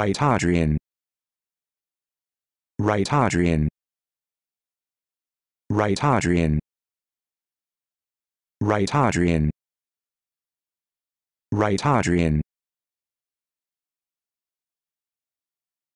Right Hadrian. Right Hadrian. Right Hadrian. Right Hadrian. Right Hadrian.